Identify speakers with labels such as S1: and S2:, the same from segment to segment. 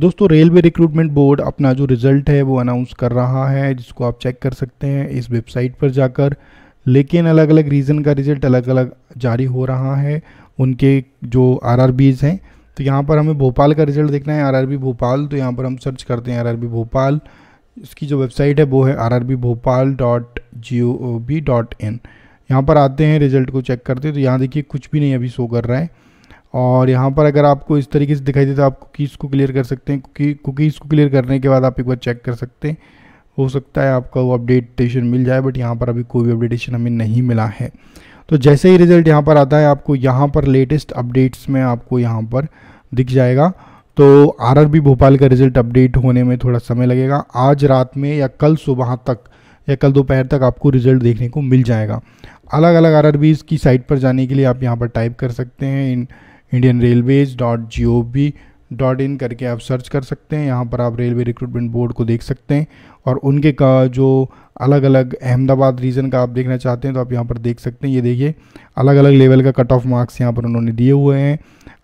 S1: दोस्तों railway recruitment board अपना जो रिज़ल्ट है वो अनाउंस कर रहा है जिसको आप चेक कर सकते हैं इस वेबसाइट पर जाकर लेकिन अलग अलग रीज़न का रिज़ल्ट अलग अलग जारी हो रहा है उनके जो आर हैं तो यहाँ पर हमें भोपाल का रिज़ल्ट देखना है आर भोपाल तो यहाँ पर हम सर्च करते हैं आर भोपाल इसकी जो वेबसाइट है वो है R Bhopal dot G O B dot in यहाँ पर आते हैं रिज़ल्ट को चेक करते हैं तो यहाँ देखिए कुछ भी नहीं अभी शो कर रहा है और यहाँ पर अगर आपको इस तरीके से दिखाई दे तो आप कुकीज़ को क्लियर कर सकते हैं कुकी कुकीज़ को क्लियर करने के बाद आप एक बार चेक कर सकते हैं हो सकता है आपका वो अपडेटेशन मिल जाए बट यहाँ पर अभी कोई भी अपडेटेशन हमें नहीं मिला है तो जैसे ही रिज़ल्ट यहाँ पर आता है आपको यहाँ पर लेटेस्ट अपडेट्स में आपको यहाँ पर दिख जाएगा तो आर भोपाल का रिज़ल्ट अपडेट होने में थोड़ा समय लगेगा आज रात में या कल सुबह तक या कल दोपहर तक आपको रिज़ल्ट देखने को मिल जाएगा अलग अलग आर की साइट पर जाने के लिए आप यहाँ पर टाइप कर सकते हैं इन Indian railways dot G O V dot in करके आप सर्च कर सकते हैं यहाँ पर आप रेलवे रिक्रूटमेंट बोर्ड को देख सकते हैं और उनके का जो अलग अलग अहमदाबाद रीजन का आप देखना चाहते हैं तो आप यहाँ पर देख सकते हैं ये देखिए अलग अलग लेवल का कट ऑफ मार्क्स यहाँ पर उन्होंने दिए हुए हैं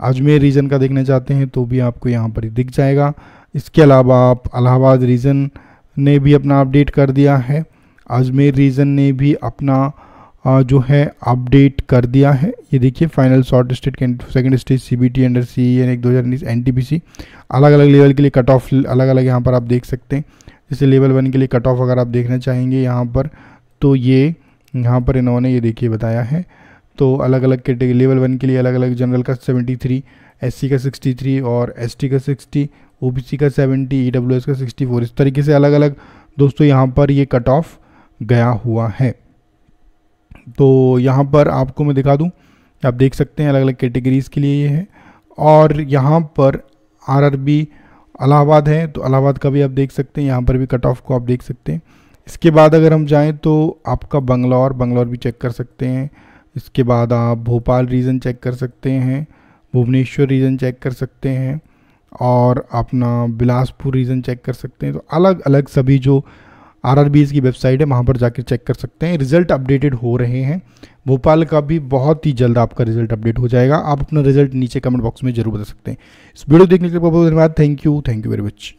S1: अजमेर रीजन का देखना चाहते हैं तो भी आपको यहाँ पर दिख जाएगा इसके अलावा आप अलाहाबाद रीजन ने भी अपना अपडेट कर दिया है अजमेर रीजन ने भी अपना जो है अपडेट कर दिया है ये देखिए final short state second stage C B T under C E N एक दो हज़ार उन्नीस एन टी पी सी अलग अलग लेवल के लिए कट ऑफ अलग अलग यहाँ पर आप देख सकते हैं जैसे लेवल वन के लिए कट ऑफ अगर आप देखना चाहेंगे यहाँ पर तो ये यहाँ पर इन्होंने ये देखिए बताया है तो अलग अलग कैटेगरी लेवल वन के लिए अलग अलग जनरल का सेवेंटी थ्री एस का सिक्सटी थ्री और एस का सिक्सटी ओ का सेवेंटी ई e का सिक्सटी फोर इस तरीके से अलग अलग दोस्तों यहाँ पर ये कट ऑफ गया हुआ है तो यहाँ पर आपको मैं दिखा दूँ आप देख सकते हैं अलग अलग कैटेगरीज़ के लिए ये है और यहाँ पर आरआरबी अलाहाबाद है तो अलाहाबाद का भी आप देख सकते हैं यहाँ पर भी कट ऑफ को आप देख सकते हैं इसके बाद अगर हम जाएँ तो आपका बंगलौर बंगलौर भी चेक कर सकते हैं इसके बाद आप भोपाल रीजन चेक कर सकते हैं भुवनेश्वर रीजन चेक कर सकते हैं और अपना बिलासपुर रीजन चेक कर सकते हैं तो अलग अलग सभी जो आरआरबी की वेबसाइट है वहाँ पर जाकर चेक कर सकते हैं रिजल्ट अपडेटेड हो रहे हैं भोपाल का भी बहुत ही जल्द आपका रिजल्ट अपडेट हो जाएगा आप अपना रिजल्ट नीचे कमेंट बॉक्स में जरूर बता सकते हैं इस वीडियो देखने के लिए बहुत बहुत धन्यवाद thank you thank you very much